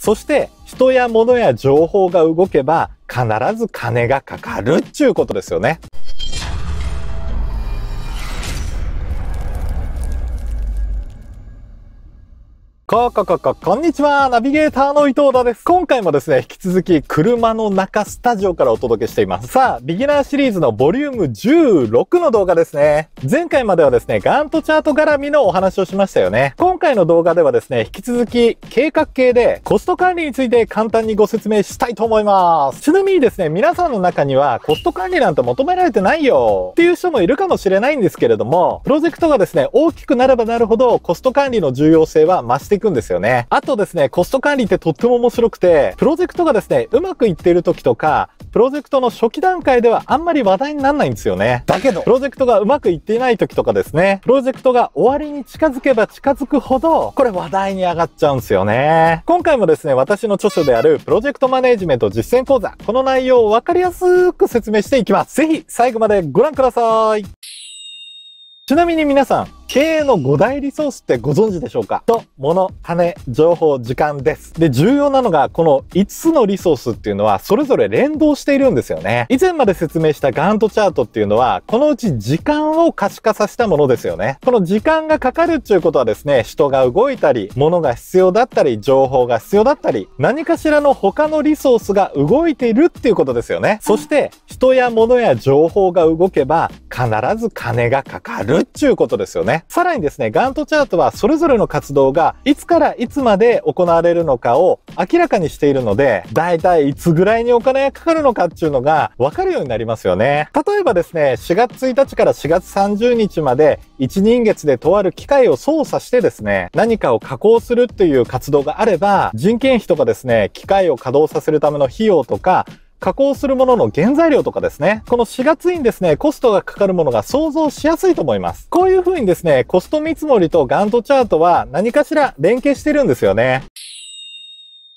そして人や物や情報が動けば必ず金がかかるっちゅうことですよね。ここここ、こんにちは。ナビゲーターの伊藤田です。今回もですね、引き続き車の中スタジオからお届けしています。さあ、ビギナーシリーズのボリューム16の動画ですね。前回まではですね、ガントチャート絡みのお話をしましたよね。今回の動画ではですね、引き続き計画系でコスト管理について簡単にご説明したいと思います。ちなみにですね、皆さんの中にはコスト管理なんて求められてないよっていう人もいるかもしれないんですけれども、プロジェクトがですね、大きくなればなるほどコスト管理の重要性は増していくんですよね。あとですね、コスト管理ってとっても面白くて、プロジェクトがですね、うまくいっている時とか、プロジェクトの初期段階ではあんまり話題にならないんですよね。だけど、プロジェクトがうまくいっていない時とかですね、プロジェクトが終わりに近づけば近づくほど、これ話題に上がっちゃうんですよね。今回もですね、私の著書であるプロジェクトマネージメント実践講座、この内容をわかりやすく説明していきます。ぜひ最後までご覧ください。ちなみに皆さん、経営の5大リソースってご存知でしょうか人、物、金、情報、時間です。で、重要なのが、この5つのリソースっていうのは、それぞれ連動しているんですよね。以前まで説明したガントチャートっていうのは、このうち時間を可視化させたものですよね。この時間がかかるっていうことはですね、人が動いたり、物が必要だったり、情報が必要だったり、何かしらの他のリソースが動いているっていうことですよね。そして、人や物や情報が動けば、必ず金がかかるっていうことですよね。さらにですね、ガントチャートはそれぞれの活動がいつからいつまで行われるのかを明らかにしているので、だいたいいつぐらいにお金がかかるのかっていうのがわかるようになりますよね。例えばですね、4月1日から4月30日まで1人月でとある機械を操作してですね、何かを加工するっていう活動があれば、人件費とかですね、機械を稼働させるための費用とか、加工するものの原材料とかですね。この4月にですね、コストがかかるものが想像しやすいと思います。こういう風にですね、コスト見積もりとガントチャートは何かしら連携してるんですよね。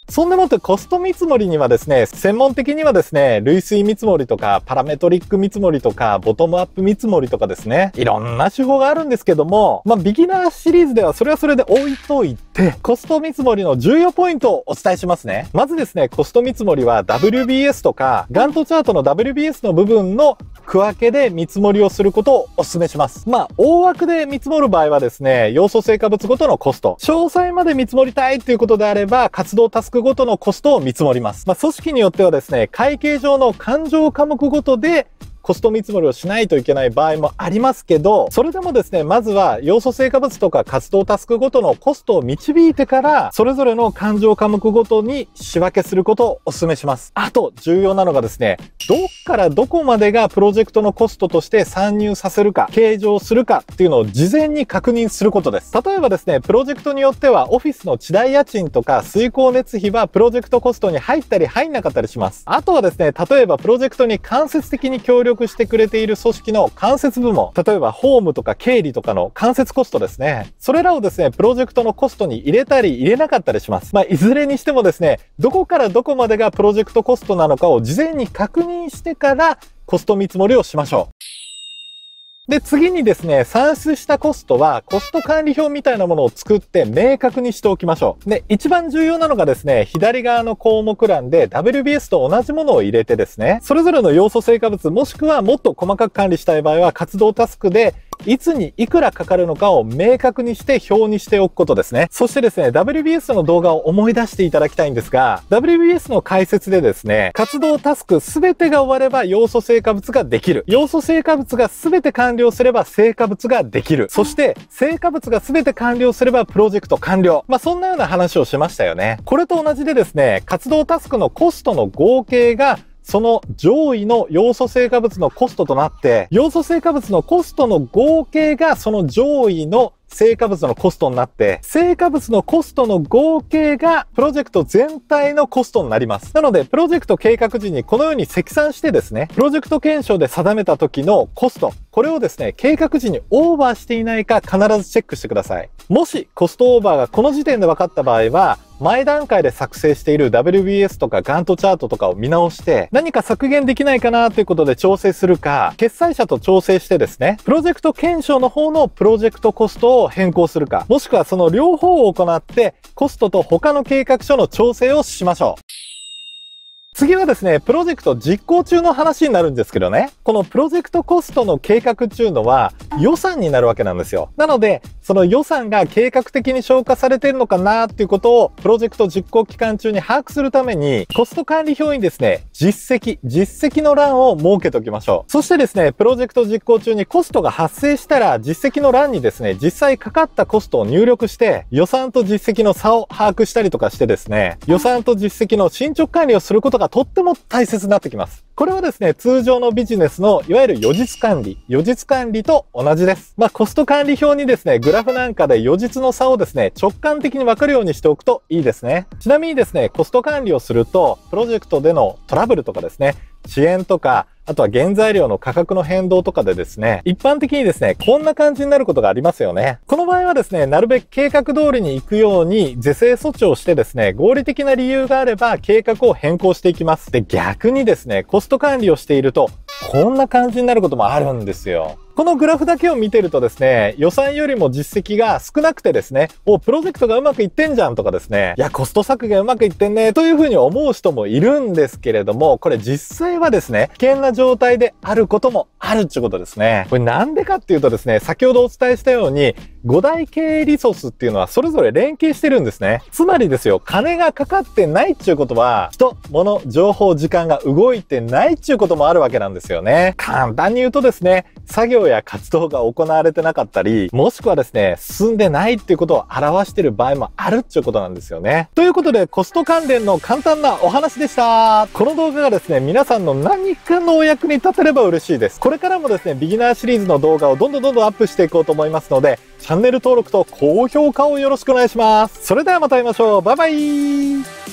そんでもってコスト見積もりにはですね、専門的にはですね、類推見積もりとか、パラメトリック見積もりとか、ボトムアップ見積もりとかですね、いろんな手法があるんですけども、まあ、ビギナーシリーズではそれはそれで置いといて、コスト見積もりの重要ポイントをお伝えしますね。まずですね、コスト見積もりは WBS とか、ガントチャートの WBS の部分の区分けで見積もりをすることをお勧めします。まあ、大枠で見積もる場合はですね、要素成果物ごとのコスト。詳細まで見積もりたいということであれば、活動タスクごとのコストを見積もります。まあ、組織によってはですね、会計上の勘定科目ごとでコスト見積もりをしないといけない場合もありますけど、それでもですね、まずは要素成果物とか活動タスクごとのコストを導いてから、それぞれの勘定科目ごとに仕分けすることをお勧めします。あと、重要なのがですね、どっからどこまでがプロジェクトのコストとして参入させるか、計上するかっていうのを事前に確認することです。例えばですね、プロジェクトによってはオフィスの地代家賃とか水耕熱費はプロジェクトコストに入ったり入んなかったりします。あとはですね、例えばプロジェクトに間接的に協力力してくれている組織の間接部門、例えばホームとか経理とかの間接コストですね。それらをですね、プロジェクトのコストに入れたり入れなかったりします。まあ、いずれにしてもですね、どこからどこまでがプロジェクトコストなのかを事前に確認してから、コスト見積もりをしましょう。で、次にですね、算出したコストは、コスト管理表みたいなものを作って明確にしておきましょう。で、一番重要なのがですね、左側の項目欄で WBS と同じものを入れてですね、それぞれの要素成果物もしくはもっと細かく管理したい場合は、活動タスクでいつにいくらかかるのかを明確にして表にしておくことですね。そしてですね、WBS の動画を思い出していただきたいんですが、WBS の解説でですね、活動タスク全てが終われば要素成果物ができる。要素成果物が全て完了すれば成果物ができる。そして、成果物が全て完了すればプロジェクト完了。まあ、そんなような話をしましたよね。これと同じでですね、活動タスクのコストの合計がその上位の要素成果物のコストとなって、要素成果物のコストの合計がその上位の成果物のコストになって、成果物のコストの合計がプロジェクト全体のコストになります。なので、プロジェクト計画時にこのように積算してですね、プロジェクト検証で定めた時のコスト、これをですね、計画時にオーバーしていないか必ずチェックしてください。もしコストオーバーがこの時点で分かった場合は、前段階で作成している WBS とかガントチャートとかを見直して、何か削減できないかなということで調整するか、決済者と調整してですね、プロジェクト検証の方のプロジェクトコストをを変更するか、もしくはその両方を行って、コストと他の計画書の調整をしましょう。次はですね、プロジェクト実行中の話になるんですけどね、このプロジェクトコストの計画中のは予算になるわけなんですよ。なので、その予算が計画的に消化されてるのかなっていうことをプロジェクト実行期間中に把握するために、コスト管理表にですね、実績、実績の欄を設けておきましょう。そしてですね、プロジェクト実行中にコストが発生したら、実績の欄にですね、実際かかったコストを入力して、予算と実績の差を把握したりとかしてですね、予算と実績の進捗管理をすることががとっても大切になってきます。これはですね、通常のビジネスのいわゆる予実管理、予実管理と同じです。まあ、コスト管理表にですね、グラフなんかで予実の差をですね、直感的にわかるようにしておくといいですね。ちなみにですね、コスト管理をすると、プロジェクトでのトラブルとかですね、支援とか、あとは原材料の価格の変動とかでですね、一般的にですね、こんな感じになることがありますよね。この場合はですね、なるべく計画通りに行くように是正措置をしてですね、合理的な理由があれば計画を変更していきます。で、逆にですね、コスト管理をしていると、こんな感じになることもあるんですよ。このグラフだけを見てるとですね、予算よりも実績が少なくてですね、お、プロジェクトがうまくいってんじゃんとかですね、いや、コスト削減うまくいってんね、というふうに思う人もいるんですけれども、これ実際はですね、危険な状態であることもあるってことですね。これなんでかっていうとですね、先ほどお伝えしたように、5大系リソースっていうのはそれぞれ連携してるんですね。つまりですよ、金がかかってないっていうことは、人、物、情報、時間が動いてないっていうこともあるわけなんですよね。簡単に言うとですね、作業や活動が行われてなかったり、もしくはですね、進んでないっていうことを表してる場合もあるっていうことなんですよね。ということで、コスト関連の簡単なお話でした。この動画がですね、皆さんの何かのお役に立てれば嬉しいです。これからもですね、ビギナーシリーズの動画をどんどんどんどんアップしていこうと思いますので、チャャンネル登録と高評価をよろしくお願いします。それではまた会いましょう。バイバイ